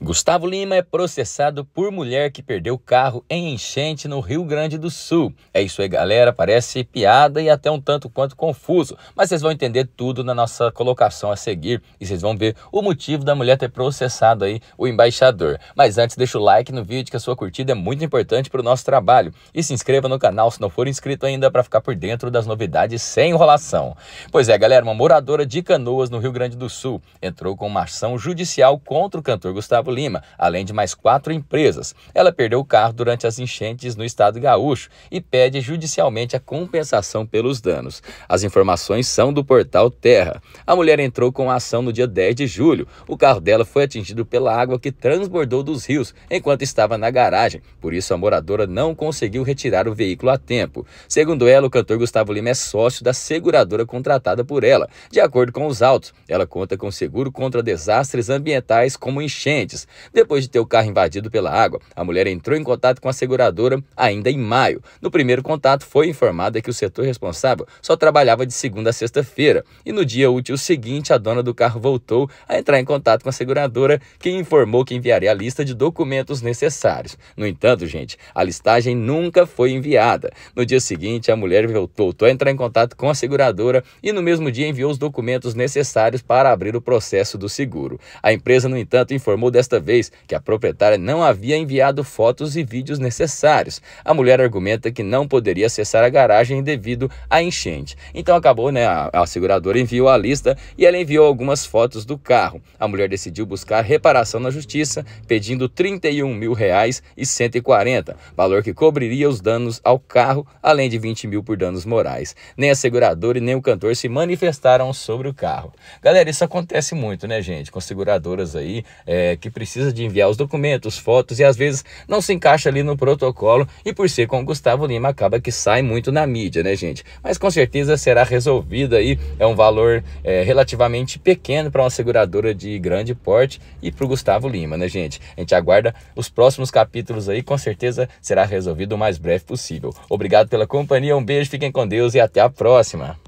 Gustavo Lima é processado por mulher que perdeu carro em enchente no Rio Grande do Sul. É isso aí, galera. Parece piada e até um tanto quanto confuso, mas vocês vão entender tudo na nossa colocação a seguir e vocês vão ver o motivo da mulher ter processado aí o embaixador. Mas antes, deixa o like no vídeo, que a sua curtida é muito importante para o nosso trabalho. E se inscreva no canal se não for inscrito ainda para ficar por dentro das novidades sem enrolação. Pois é, galera, uma moradora de Canoas, no Rio Grande do Sul, entrou com uma ação judicial contra o cantor Gustavo Gustavo Lima, além de mais quatro empresas. Ela perdeu o carro durante as enchentes no estado gaúcho e pede judicialmente a compensação pelos danos. As informações são do portal Terra. A mulher entrou com a ação no dia 10 de julho. O carro dela foi atingido pela água que transbordou dos rios enquanto estava na garagem. Por isso, a moradora não conseguiu retirar o veículo a tempo. Segundo ela, o cantor Gustavo Lima é sócio da seguradora contratada por ela. De acordo com os autos, ela conta com seguro contra desastres ambientais como enchentes depois de ter o carro invadido pela água, a mulher entrou em contato com a seguradora ainda em maio. No primeiro contato, foi informada que o setor responsável só trabalhava de segunda a sexta-feira e no dia útil seguinte, a dona do carro voltou a entrar em contato com a seguradora, que informou que enviaria a lista de documentos necessários. No entanto, gente, a listagem nunca foi enviada. No dia seguinte, a mulher voltou a entrar em contato com a seguradora e no mesmo dia enviou os documentos necessários para abrir o processo do seguro. A empresa, no entanto, informou desta desta vez que a proprietária não havia enviado fotos e vídeos necessários. A mulher argumenta que não poderia acessar a garagem devido à enchente. Então acabou, né? A, a seguradora enviou a lista e ela enviou algumas fotos do carro. A mulher decidiu buscar reparação na justiça, pedindo 31 mil reais e 140, valor que cobriria os danos ao carro, além de 20 mil por danos morais. Nem a seguradora e nem o cantor se manifestaram sobre o carro. Galera, isso acontece muito, né, gente? Com seguradoras aí é, que precisa de enviar os documentos, fotos e às vezes não se encaixa ali no protocolo e por ser com o Gustavo Lima acaba que sai muito na mídia, né, gente? Mas com certeza será resolvida aí, é um valor é, relativamente pequeno para uma seguradora de grande porte e para o Gustavo Lima, né, gente? A gente aguarda os próximos capítulos aí, com certeza será resolvido o mais breve possível. Obrigado pela companhia, um beijo, fiquem com Deus e até a próxima.